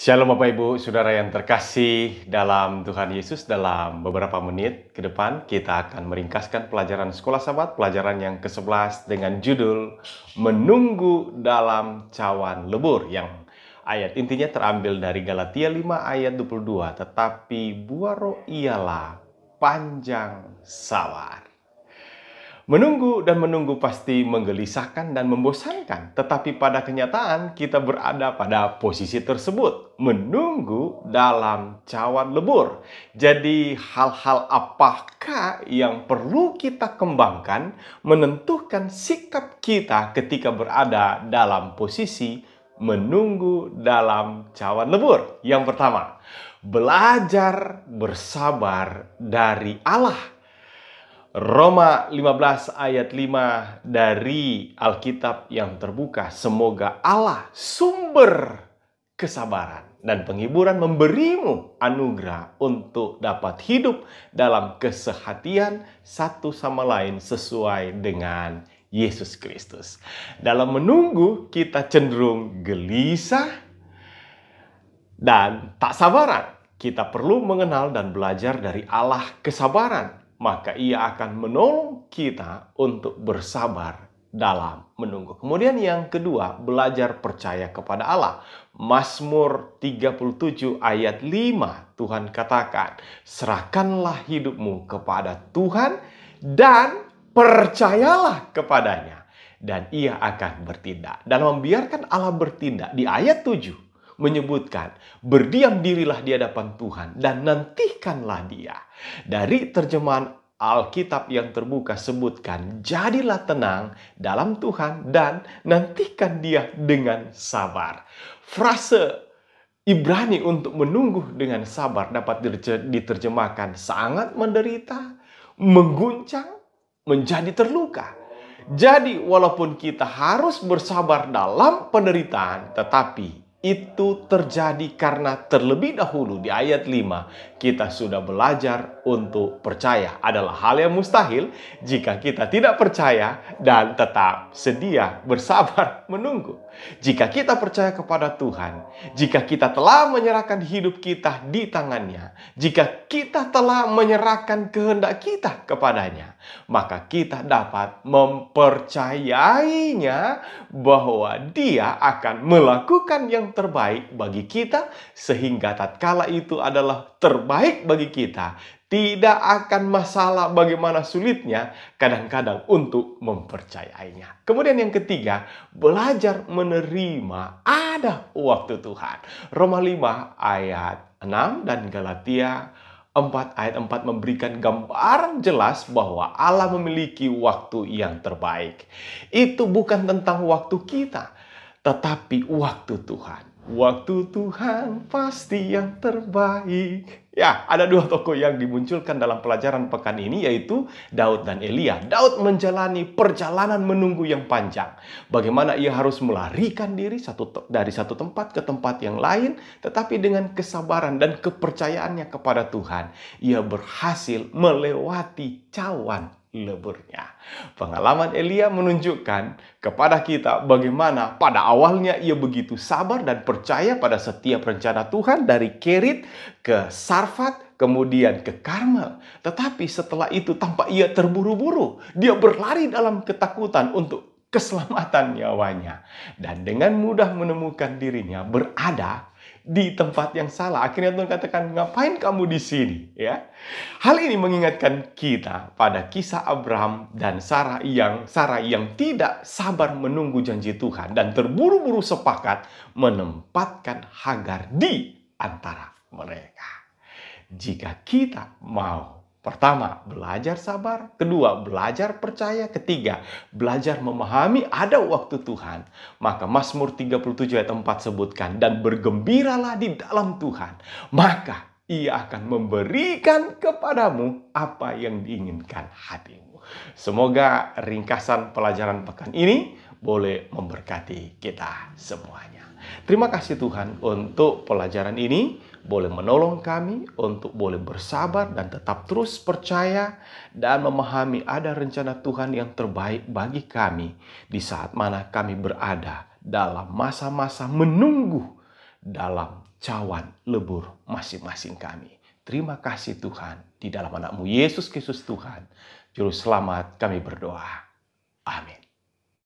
Shalom Bapak Ibu, Saudara yang terkasih dalam Tuhan Yesus dalam beberapa menit ke depan kita akan meringkaskan pelajaran sekolah sahabat, pelajaran yang ke-11 dengan judul Menunggu dalam Cawan Lebur yang ayat intinya terambil dari Galatia 5 ayat 22 tetapi buah roh ialah panjang sawar. Menunggu dan menunggu pasti menggelisahkan dan membosankan, tetapi pada kenyataan kita berada pada posisi tersebut, menunggu dalam cawan lebur. Jadi, hal-hal apakah yang perlu kita kembangkan menentukan sikap kita ketika berada dalam posisi menunggu dalam cawan lebur? Yang pertama, belajar bersabar dari Allah Roma 15 ayat 5 dari Alkitab yang terbuka. Semoga Allah sumber kesabaran dan penghiburan memberimu anugerah untuk dapat hidup dalam kesehatian satu sama lain sesuai dengan Yesus Kristus. Dalam menunggu kita cenderung gelisah dan tak sabaran. Kita perlu mengenal dan belajar dari Allah kesabaran maka ia akan menolong kita untuk bersabar dalam menunggu. Kemudian yang kedua, belajar percaya kepada Allah. Mazmur 37 ayat 5, Tuhan katakan, serahkanlah hidupmu kepada Tuhan dan percayalah kepadanya. Dan ia akan bertindak. Dan membiarkan Allah bertindak di ayat 7 menyebutkan, berdiam dirilah di hadapan Tuhan dan nantikanlah dia. Dari terjemahan Alkitab yang terbuka sebutkan, jadilah tenang dalam Tuhan dan nantikan dia dengan sabar. Frase Ibrani untuk menunggu dengan sabar dapat diterjemahkan sangat menderita, mengguncang, menjadi terluka. Jadi, walaupun kita harus bersabar dalam penderitaan, tetapi itu terjadi karena terlebih dahulu di ayat 5 kita sudah belajar untuk percaya adalah hal yang mustahil jika kita tidak percaya dan tetap sedia bersabar menunggu. Jika kita percaya kepada Tuhan, jika kita telah menyerahkan hidup kita di tangannya, jika kita telah menyerahkan kehendak kita kepadanya, maka kita dapat mempercayainya bahwa dia akan melakukan yang terbaik bagi kita, sehingga tatkala itu adalah terbaik bagi kita, tidak akan masalah bagaimana sulitnya kadang-kadang untuk mempercayainya. Kemudian yang ketiga, belajar menerima ada waktu Tuhan. Roma 5 ayat 6 dan Galatia 4 ayat 4 memberikan gambaran jelas bahwa Allah memiliki waktu yang terbaik. Itu bukan tentang waktu kita, tetapi waktu Tuhan. Waktu Tuhan pasti yang terbaik. Ya, ada dua tokoh yang dimunculkan dalam pelajaran pekan ini yaitu Daud dan Elia. Daud menjalani perjalanan menunggu yang panjang. Bagaimana ia harus melarikan diri satu dari satu tempat ke tempat yang lain, tetapi dengan kesabaran dan kepercayaannya kepada Tuhan, ia berhasil melewati cawan leburnya. Pengalaman Elia menunjukkan kepada kita bagaimana pada awalnya ia begitu sabar dan percaya pada setiap rencana Tuhan dari Kerit ke Sarfat kemudian ke Karmel. Tetapi setelah itu tampak ia terburu-buru. Dia berlari dalam ketakutan untuk keselamatan nyawanya dan dengan mudah menemukan dirinya berada di tempat yang salah. Akhirnya Tuhan katakan, ngapain kamu di sini? Ya, hal ini mengingatkan kita pada kisah Abraham dan Sarah yang Sarah yang tidak sabar menunggu janji Tuhan dan terburu-buru sepakat menempatkan Hagar di antara mereka. Jika kita mau Pertama, belajar sabar. Kedua, belajar percaya. Ketiga, belajar memahami ada waktu Tuhan. Maka Mazmur 37 ayat 4 sebutkan, dan bergembiralah di dalam Tuhan. Maka ia akan memberikan kepadamu apa yang diinginkan hatimu. Semoga ringkasan pelajaran pekan ini boleh memberkati kita semuanya. Terima kasih Tuhan untuk pelajaran ini boleh menolong kami untuk boleh bersabar dan tetap terus percaya dan memahami ada rencana Tuhan yang terbaik bagi kami di saat mana kami berada dalam masa-masa menunggu dalam cawan lebur masing-masing kami. Terima kasih Tuhan di dalam anakmu Yesus Kristus Tuhan. Juru selamat kami berdoa. Amin.